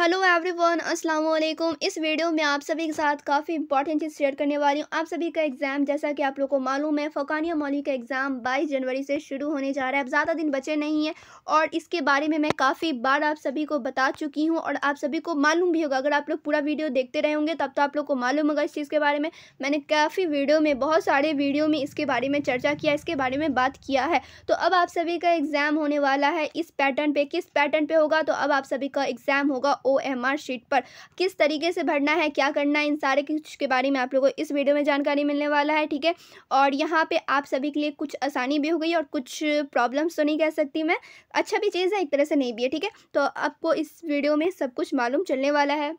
hello everyone अस्सलाम वालेकुम इस वीडियो में आप सभी के साथ काफ़ी इंपॉर्टेंट चीज़ शेयर करने वाली हूँ आप सभी का एग्ज़ाम जैसा कि आप लोग को मालूम है फ़कानिया मौली का एग्ज़ाम 22 जनवरी से शुरू होने जा रहा है अब ज़्यादा दिन बचे नहीं हैं और इसके बारे में मैं काफ़ी बार आप सभी को बता चुकी हूँ और आप सभी को मालूम भी होगा अगर आप लोग पूरा वीडियो देखते रह होंगे तब तो आप लोग को मालूम होगा इस चीज़ के बारे में मैंने काफ़ी वीडियो में बहुत सारे वीडियो में इसके बारे में चर्चा किया इसके बारे में बात किया है तो अब आप सभी का एग्ज़ाम होने वाला है इस पैटर्न पर किस पैटर्न पर होगा तो अब आप सभी का एग्ज़ाम होगा ओ एम आर शीट पर किस तरीके से भरना है क्या करना है इन सारे कुछ के बारे में आप लोगों को इस वीडियो में जानकारी मिलने वाला है ठीक है और यहाँ पर आप सभी के लिए कुछ आसानी भी हो गई और कुछ प्रॉब्लम्स तो नहीं कह सकती मैं अच्छा भी चीज़ है एक तरह से नहीं भी है ठीक है तो आपको इस वीडियो में सब कुछ मालूम चलने वाला है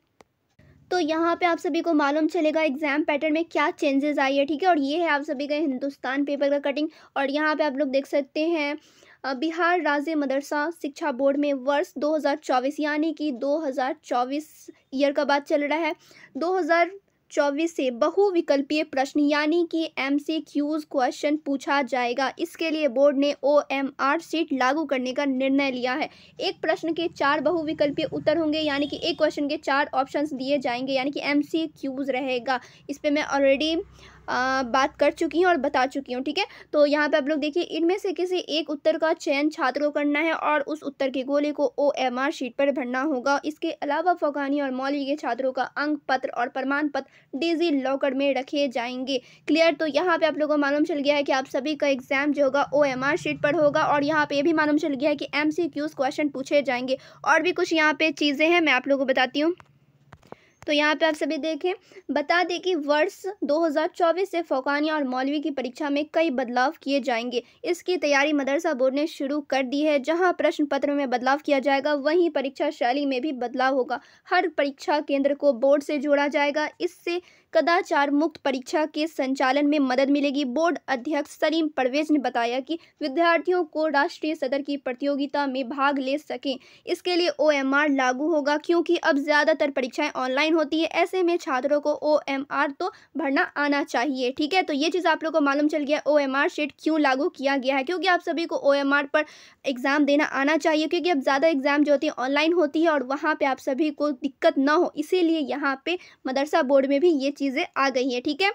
तो यहाँ पे आप सभी को मालूम चलेगा एग्ज़ाम पैटर्न में क्या चेंजेस आई है ठीक है और ये है आप सभी का हिंदुस्तान पेपर का कटिंग और यहाँ पे आप लोग देख सकते हैं बिहार राज्य मदरसा शिक्षा बोर्ड में वर्ष 2024 यानी कि 2024 ईयर का बात चल रहा है चौबीस से बहुविकल्पीय प्रश्न यानी कि एम सी क्यूज क्वेश्चन पूछा जाएगा इसके लिए बोर्ड ने ओ एम आर सीट लागू करने का निर्णय लिया है एक प्रश्न के चार बहुविकल्पीय उत्तर होंगे यानी कि एक क्वेश्चन के चार ऑप्शंस दिए जाएंगे यानी कि एम सी क्यूज रहेगा इस पर मैं ऑलरेडी बात कर चुकी हूँ और बता चुकी हूँ ठीक है तो यहाँ पे आप लोग देखिए इनमें से किसी एक उत्तर का चयन छात्र को करना है और उस उत्तर के गोले को ओ एम आर शीट पर भरना होगा इसके अलावा फौकानी और मौली के छात्रों का अंक पत्र और प्रमाण पत्र डिजी लॉकर में रखे जाएंगे क्लियर तो यहाँ पे आप लोगों को मालूम चल गया है कि आप सभी का एग्जाम जो होगा ओ एम आर शीट पर होगा और यहाँ पे ये भी मालूम चल गया है कि एम सी क्वेश्चन पूछे जाएंगे और भी कुछ यहाँ पे चीज़ें हैं मैं आप लोगों को बताती हूँ तो यहाँ पे आप सभी देखें बता दें कि वर्ष 2024 से फोकानिया और मौलवी की परीक्षा में कई बदलाव किए जाएंगे इसकी तैयारी मदरसा बोर्ड ने शुरू कर दी है जहाँ प्रश्न पत्र में बदलाव किया जाएगा वहीं परीक्षा शैली में भी बदलाव होगा हर परीक्षा केंद्र को बोर्ड से जोड़ा जाएगा इससे कदाचार मुक्त परीक्षा के संचालन में मदद मिलेगी बोर्ड अध्यक्ष सलीम परवेज ने बताया कि विद्यार्थियों को राष्ट्रीय सदर की प्रतियोगिता में भाग ले सकें इसके लिए ओ लागू होगा क्योंकि अब ज़्यादातर परीक्षाएं ऑनलाइन होती है ऐसे में छात्रों को ओ तो भरना आना चाहिए ठीक है तो ये चीज़ आप लोग को मालूम चल गया ओ एम शेड क्यों लागू किया गया है क्योंकि आप सभी को ओ पर एग्ज़ाम देना आना चाहिए क्योंकि अब ज़्यादा एग्ज़ाम जो होती है ऑनलाइन होती है और वहाँ पर आप सभी को दिक्कत ना हो इसीलिए यहाँ पर मदरसा बोर्ड में भी ये चीज़ चीज़ें आ गई हैं ठीक है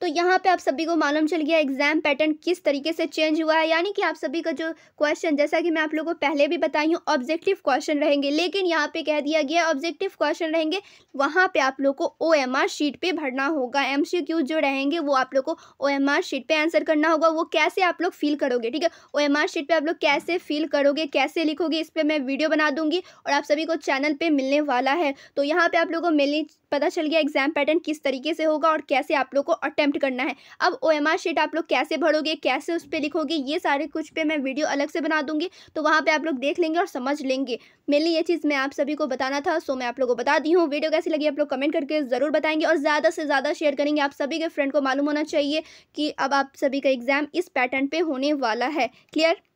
तो यहाँ पे आप सभी को मालूम चल गया एग्ज़ाम पैटर्न किस तरीके से चेंज हुआ है यानी कि आप सभी का जो क्वेश्चन जैसा कि मैं आप लोगों को पहले भी बताई हूँ ऑब्जेक्टिव क्वेश्चन रहेंगे लेकिन यहाँ पे कह दिया गया ऑब्जेक्टिव क्वेश्चन रहेंगे वहाँ पे आप लोग को ओ शीट पे भरना होगा एम जो रहेंगे वो आप लोग को ओ शीट पर आंसर करना होगा वो कैसे आप लोग फील करोगे ठीक है ओ शीट पर आप लोग कैसे फील करोगे कैसे लिखोगे इस पर मैं वीडियो बना दूंगी और आप सभी को चैनल पर मिलने वाला है तो यहाँ पर आप लोग को मिलनी पता चल गया एग्जाम पैटर्न किस तरीके से होगा और कैसे आप लोग को अटैम्प्ट करना है अब ओ एम आर शीट आप लोग कैसे भरोगे कैसे उस पर लिखोगे ये सारे कुछ पे मैं वीडियो अलग से बना दूंगी तो वहाँ पे आप लोग देख लेंगे और समझ लेंगे मेनली ये चीज़ मैं आप सभी को बताना था सो मैं आप लोग को बता दी हूँ वीडियो कैसी लगी आप लोग कमेंट करके ज़रूर बताएंगे और ज़्यादा से ज़्यादा शेयर करेंगे आप सभी के फ्रेंड को मालूम होना चाहिए कि अब आप सभी का एग्ज़ाम इस पैटर्न पर होने वाला है क्लियर